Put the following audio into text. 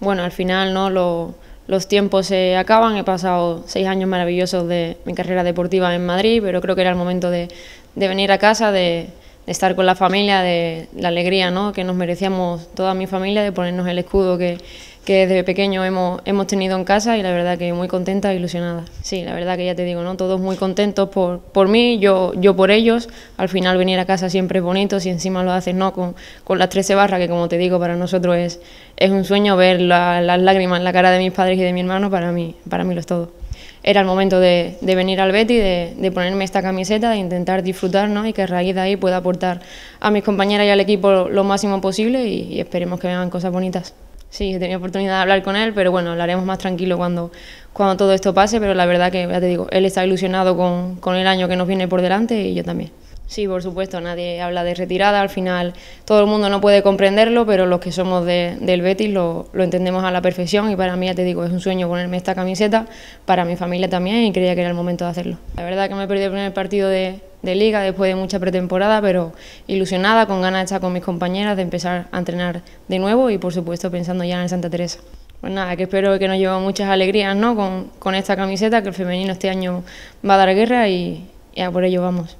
bueno, al final no los tiempos se acaban. He pasado seis años maravillosos de mi carrera deportiva en Madrid, pero creo que era el momento de, de venir a casa, de, estar con la familia, de la alegría ¿no? que nos merecíamos toda mi familia, de ponernos el escudo que, que desde pequeño hemos, hemos, tenido en casa y la verdad que muy contenta e ilusionada. Sí, la verdad que ya te digo, ¿no? todos muy contentos por, por mí, yo, yo por ellos. Al final venir a casa siempre bonito, si encima lo haces no con, las 13 barras, que como te digo, para nosotros es, es un sueño ver las lágrimas en la cara de mis padres y de mi hermano, para mí, para mí lo es todo era el momento de, venir al Betty, de, de, ponerme esta camiseta, de intentar disfrutar y que a raíz de ahí pueda aportar a mis compañeras y al equipo lo, máximo posible y, esperemos que vengan cosas bonitas. Sí, he tenido oportunidad de hablar con él, pero bueno, lo haremos más tranquilo cuando, cuando todo esto pase, pero la verdad que, ya te digo, él está ilusionado con el año que nos viene por delante y yo también. Sí, por supuesto, nadie habla de retirada, al final todo el mundo no puede comprenderlo, pero los que somos del Betis lo, entendemos a la perfección y para mí, ya te digo, es un sueño ponerme esta camiseta, para mi familia también y creía que era el momento de hacerlo. La verdad que me perdí el primer partido de, liga después de mucha pretemporada, pero ilusionada, con ganas de con mis compañeras, de empezar a entrenar de nuevo y por supuesto pensando ya en Santa Teresa. Pues nada, que espero que nos lleve muchas alegrías ¿no? con, esta camiseta, que el femenino este año va a dar guerra y, ya por ello vamos.